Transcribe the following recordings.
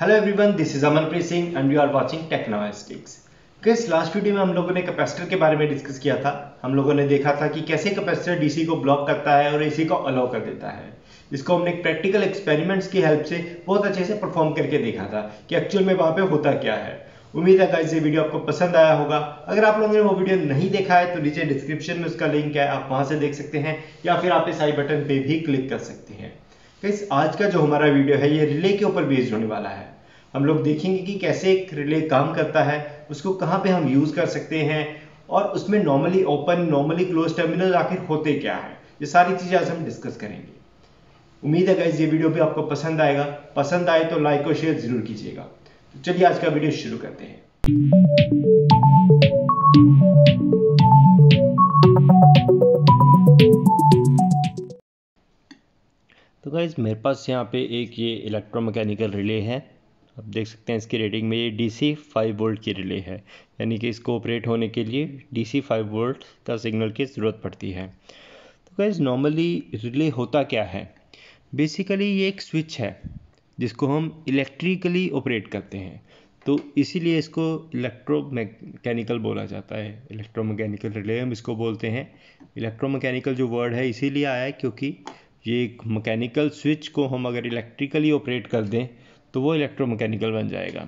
hello everyone this is Amanpreet Singh and you are watching Technosticks किस last video में हम लोगों ने कैपेसिटर के बारे में डिस्कस किया था हम लोगों ने देखा था कि कैसे कैपेसिटर डीसी को ब्लॉक करता है और एसी को अलाउ कर देता है इसको हमने प्रैक्टिकल एक्सपेरिमेंट्स की हेल्प से बहुत अच्छे से परफॉर्म करके देखा था कि एक्चुअल में वहाँ पे होता क्या है उम्मीद है गाइस ये वीडियो आपको पसंद आया होगा अगर आप लोगों ने वो वीडियो नहीं देखा है तो नीचे डिस्क्रिप्शन में उसका लिंक है आप वहाँ से देख सकते हैं या फिर आप इस आई बटन पे भी क्लिक कर सकते हैं गैस आज का जो हमारा वीडियो है ये रिले के ऊपर बेस्ड होने वाला है हम लोग देखेंगे कि कैसे एक रिले काम करता है उसको कहाँ पे हम यूज़ कर सकते हैं और उसमें normally open normally close terminal आखिर होते क्या है ये सारी चीज़ें आज हम डिस्कस करेंगे उम्मीद है गैस ये वीडियो भी आपको पसंद आएगा पसंद आए तो लाइक और शेयर ज़रूर कीजिएगा तो चलिए आज का वीडियो शुरू करते हैं गाइज़ मेरे पास यहाँ पे एक ये इलेक्ट्रोमैकेनिकल रिले है आप देख सकते हैं इसकी रेटिंग में ये डीसी 5 वोल्ट की रिले है यानी कि इसको ऑपरेट होने के लिए डीसी 5 वोल्ट का सिग्नल की ज़रूरत पड़ती है तो गाइज़ नॉर्मली रिले होता क्या है बेसिकली ये एक स्विच है जिसको हम इलेक्ट्रिकली ऑपरेट करते हैं तो इसीलिए इसको इलेक्ट्रोमैकेनिकल बोला जाता है इलेक्ट्रोमैकेनिकल रिले हम इसको बोलते हैं मैकेनिकल जो वर्ड है इसीलिए आया है क्योंकि ये एक मैकेनिकल स्विच को हम अगर इलेक्ट्रिकली ऑपरेट कर दें तो वो इलेक्ट्रो मकैनिकल बन जाएगा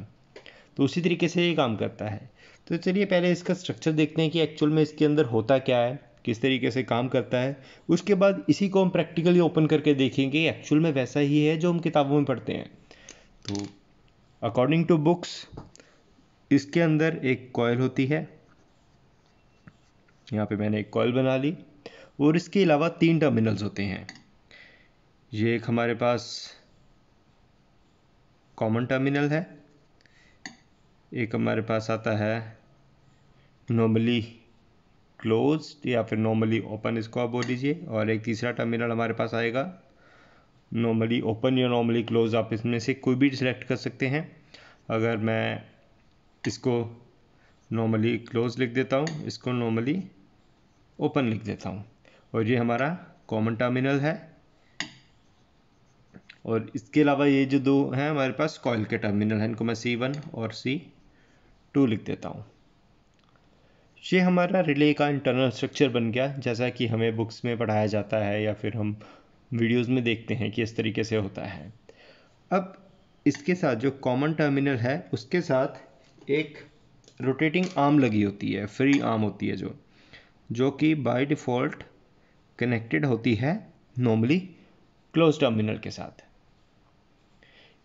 तो उसी तरीके से ये काम करता है तो चलिए पहले इसका स्ट्रक्चर देखते हैं कि एक्चुअल में इसके अंदर होता क्या है किस तरीके से काम करता है उसके बाद इसी को हम प्रैक्टिकली ओपन करके देखेंगे एक्चुअल में वैसा ही है जो हम किताबों में पढ़ते हैं तो अकॉर्डिंग टू बुक्स इसके अंदर एक कॉयल होती है यहाँ पे मैंने एक कॉयल बना ली और इसके अलावा तीन टर्मिनल्स होते हैं ये एक हमारे पास कॉमन टर्मिनल है एक हमारे पास आता है नॉर्मली क्लोज या फिर नॉर्मली ओपन इसको आप बोल लीजिए और एक तीसरा टर्मिनल हमारे पास आएगा नॉर्मली ओपन या नॉर्मली क्लोज आप इसमें से कोई भी सिलेक्ट कर सकते हैं अगर मैं इसको नॉर्मली क्लोज लिख देता हूँ इसको नॉर्मली ओपन लिख देता हूँ और ये हमारा कॉमन टर्मिनल है और इसके अलावा ये जो दो हैं हमारे पास कॉयल के टर्मिनल हैं इनको मैं सी वन और सी टू लिख देता हूँ ये हमारा रिले का इंटरनल स्ट्रक्चर बन गया जैसा कि हमें बुक्स में पढ़ाया जाता है या फिर हम वीडियोज़ में देखते हैं कि इस तरीके से होता है अब इसके साथ जो कॉमन टर्मिनल है उसके साथ एक रोटेटिंग आर्म लगी होती है फ्री आर्म होती है जो जो कि बाय डिफ़ॉल्ट कनेक्टेड होती है नॉर्मली क्लोज टर्मिनल के साथ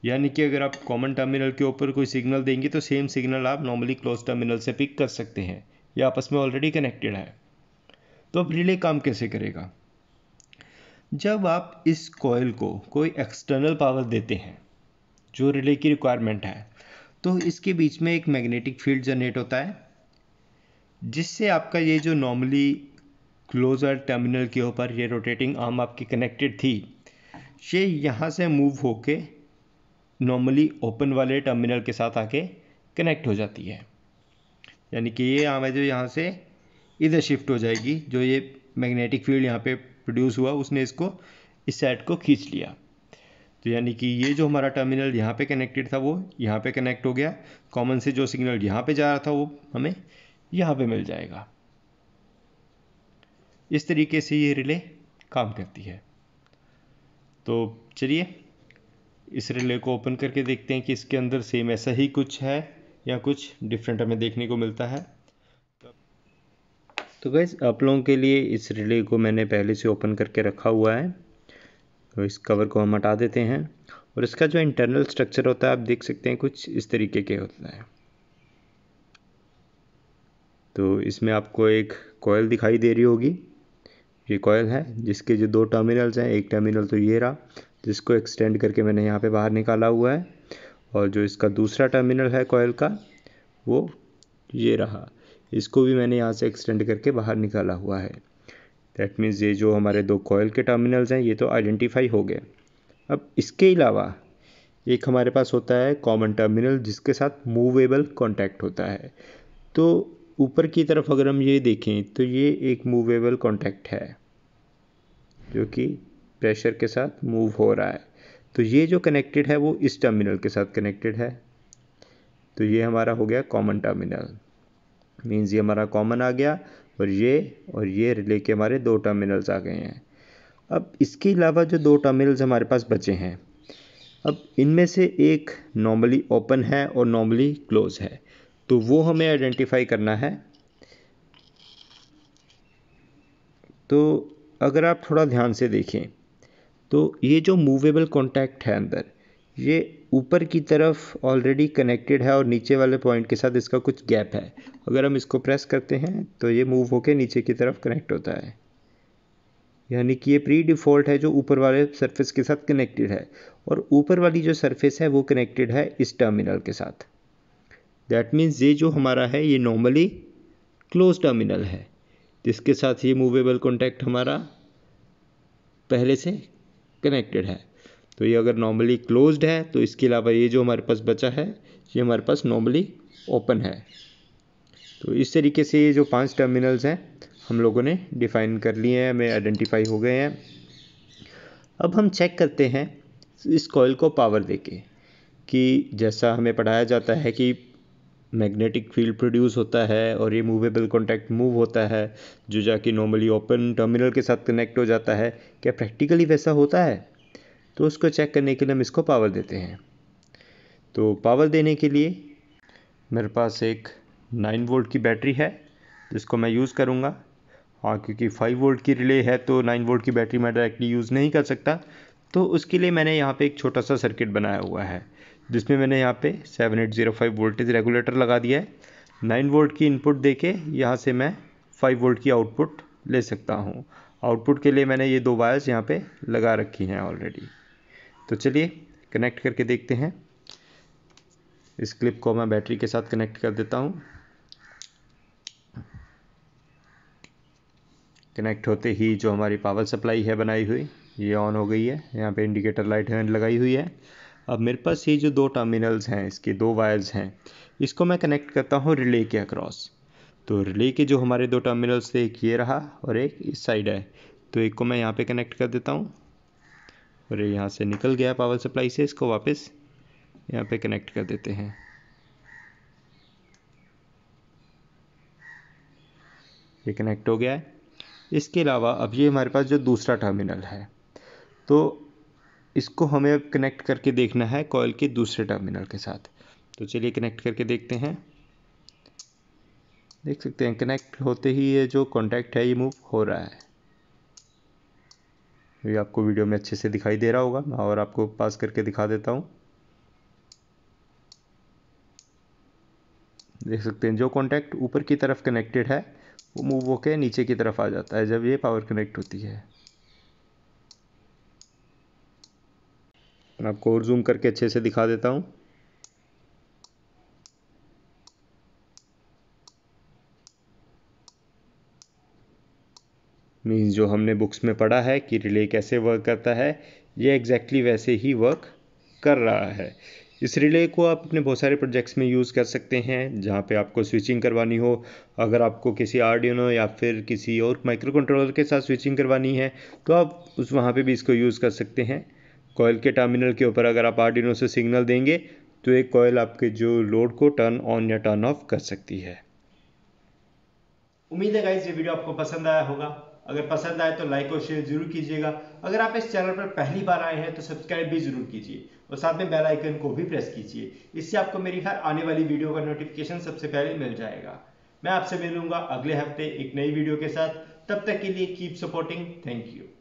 यानी कि अगर आप कॉमन टर्मिनल के ऊपर कोई सिग्नल देंगे तो सेम सिग्नल आप नॉर्मली क्लोज टर्मिनल से पिक कर सकते हैं या आपस में ऑलरेडी कनेक्टेड है तो अब रिले काम कैसे करेगा जब आप इस कॉयल को कोई एक्सटर्नल पावर देते हैं जो रिले की रिक्वायरमेंट है तो इसके बीच में एक मैग्नेटिक फील्ड जनरेट होता है जिससे आपका ये जो नॉर्मली क्लोजर टर्मिनल के ऊपर ये रोटेटिंग आर्म आपकी कनेक्टेड थी ये यहाँ से मूव होके नॉर्मली ओपन वाले टर्मिनल के साथ आके कनेक्ट हो जाती है यानी कि ये हमें जो यहाँ से इधर शिफ्ट हो जाएगी जो ये मैग्नेटिक फील्ड यहाँ पे प्रोड्यूस हुआ उसने इसको इस सेट को खींच लिया तो यानी कि ये जो हमारा टर्मिनल यहाँ पे कनेक्टेड था वो यहाँ पे कनेक्ट हो गया कॉमन से जो सिग्नल यहाँ पे जा रहा था वो हमें यहाँ पे मिल जाएगा इस तरीके से ये रिले काम करती है तो चलिए इस रिले को ओपन करके देखते हैं कि इसके अंदर सेम ऐसा ही कुछ है या कुछ डिफरेंट हमें देखने को मिलता है तो गैस आप लोगों के लिए इस रिले को मैंने पहले से ओपन करके रखा हुआ है तो इस कवर को हम हटा देते हैं और इसका जो इंटरनल स्ट्रक्चर होता है आप देख सकते हैं कुछ इस तरीके के होता है तो इसमें आपको एक कोयल दिखाई दे रही होगी ये कोयल है जिसके जो दो टर्मिनल्स हैं एक टर्मिनल तो ये रहा जिसको एक्सटेंड करके मैंने यहाँ पे बाहर निकाला हुआ है और जो इसका दूसरा टर्मिनल है कोयल का वो ये रहा इसको भी मैंने यहाँ से एक्सटेंड करके बाहर निकाला हुआ है दैट मीन्स ये जो हमारे दो कोयल के टर्मिनल्स हैं ये तो आइडेंटिफाई हो गए अब इसके अलावा एक हमारे पास होता है कॉमन टर्मिनल जिसके साथ मूवेबल कॉन्टैक्ट होता है तो ऊपर की तरफ अगर हम ये देखें तो ये एक मूवेबल कॉन्टैक्ट है जो कि प्रेशर के साथ मूव हो रहा है तो ये जो कनेक्टेड है वो इस टर्मिनल के साथ कनेक्टेड है तो ये हमारा हो गया कॉमन टर्मिनल मीन्स ये हमारा कॉमन आ गया और ये और ये रिले के हमारे दो टर्मिनल्स आ गए हैं अब इसके अलावा जो दो टर्मिनल्स हमारे पास बचे हैं अब इनमें से एक नॉर्मली ओपन है और नॉर्मली क्लोज है तो वो हमें आइडेंटिफाई करना है तो अगर आप थोड़ा ध्यान से देखें तो ये जो मूवेबल कॉन्टैक्ट है अंदर ये ऊपर की तरफ ऑलरेडी कनेक्टेड है और नीचे वाले पॉइंट के साथ इसका कुछ गैप है अगर हम इसको प्रेस करते हैं तो ये मूव होके नीचे की तरफ कनेक्ट होता है यानी कि ये प्री डिफ़ॉल्ट है जो ऊपर वाले सरफेस के साथ कनेक्टेड है और ऊपर वाली जो सरफेस है वो कनेक्टेड है इस टर्मिनल के साथ दैट मीन्स ये जो हमारा है ये नॉर्मली क्लोज टर्मिनल है जिसके साथ ये मूवेबल कॉन्टैक्ट हमारा पहले से कनेक्टेड है तो ये अगर नॉर्मली क्लोज्ड है तो इसके अलावा ये जो हमारे पास बचा है ये हमारे पास नॉर्मली ओपन है तो इस तरीके से ये जो पांच टर्मिनल्स हैं हम लोगों ने डिफ़ाइन कर लिए हैं हमें आइडेंटिफाई हो गए हैं अब हम चेक करते हैं इस कॉयल को पावर देके कि जैसा हमें पढ़ाया जाता है कि मैग्नेटिक फील्ड प्रोड्यूस होता है और ये मूवेबल कॉन्टैक्ट मूव होता है जो जाके नॉर्मली ओपन टर्मिनल के साथ कनेक्ट हो जाता है क्या प्रैक्टिकली वैसा होता है तो उसको चेक करने के लिए हम इसको पावर देते हैं तो पावर देने के लिए मेरे पास एक नाइन वोल्ट की बैटरी है जिसको मैं यूज़ करूँगा हाँ क्योंकि फाइव वोल्ट की रिले है तो नाइन वोल्ट की बैटरी मैं डायरेक्टली यूज़ नहीं कर सकता तो उसके लिए मैंने यहाँ पे एक छोटा सा सर्किट बनाया हुआ है जिसमें मैंने यहाँ पे 7805 वोल्टेज रेगुलेटर लगा दिया है 9 वोल्ट की इनपुट देके यहाँ से मैं 5 वोल्ट की आउटपुट ले सकता हूँ आउटपुट के लिए मैंने ये दो वायर्स यहाँ पे लगा रखी हैं ऑलरेडी तो चलिए कनेक्ट करके देखते हैं इस क्लिप को मैं बैटरी के साथ कनेक्ट कर देता हूँ कनेक्ट होते ही जो हमारी पावर सप्लाई है बनाई हुई ये ऑन हो गई है यहाँ पे इंडिकेटर लाइट हैंड लगाई हुई है अब मेरे पास ये जो दो टर्मिनल्स हैं इसके दो वायर्स हैं इसको मैं कनेक्ट करता हूँ रिले के अक्रॉस तो रिले के जो हमारे दो टर्मिनल्स थे एक ये रहा और एक इस साइड है तो एक को मैं यहाँ पे कनेक्ट कर देता हूँ और यहाँ से निकल गया पावर सप्लाई से इसको वापस यहाँ पे कनेक्ट कर देते हैं ये कनेक्ट हो गया है इसके अलावा अब ये हमारे पास जो दूसरा टर्मिनल है तो इसको हमें कनेक्ट करके देखना है कॉयल के दूसरे टर्मिनल के साथ तो चलिए कनेक्ट करके देखते हैं देख सकते हैं कनेक्ट होते ही ये जो कॉन्टैक्ट है ये मूव हो रहा है ये आपको वीडियो में अच्छे से दिखाई दे रहा होगा मैं और आपको पास करके दिखा देता हूँ देख सकते हैं जो कॉन्टैक्ट ऊपर की तरफ कनेक्टेड है वो मूव होके नीचे की तरफ आ जाता है जब ये पावर कनेक्ट होती है मैं आपको और जूम करके अच्छे से दिखा देता हूँ मीन्स जो हमने बुक्स में पढ़ा है कि रिले कैसे वर्क करता है ये एग्जैक्टली exactly वैसे ही वर्क कर रहा है इस रिले को आप अपने बहुत सारे प्रोजेक्ट्स में यूज़ कर सकते हैं जहाँ पे आपको स्विचिंग करवानी हो अगर आपको किसी आर्डिनो या फिर किसी और माइक्रो कंट्रोलर के साथ स्विचिंग करवानी है तो आप उस वहाँ पे भी इसको यूज़ कर सकते हैं कॉयल के टर्मिनल के ऊपर अगर आप आर्डिनो से सिग्नल देंगे तो एक कॉयल आपके जो लोड को टर्न ऑन या टर्न ऑफ कर सकती है उम्मीद है ये वीडियो आपको पसंद आया होगा अगर पसंद आए तो लाइक और शेयर जरूर कीजिएगा अगर आप इस चैनल पर पहली बार आए हैं तो सब्सक्राइब भी जरूर कीजिए और साथ में बेल आइकन को भी प्रेस कीजिए इससे आपको मेरी हर आने वाली वीडियो का नोटिफिकेशन सबसे पहले मिल जाएगा मैं आपसे मिलूंगा अगले हफ्ते एक नई वीडियो के साथ तब तक के लिए कीप सपोर्टिंग थैंक यू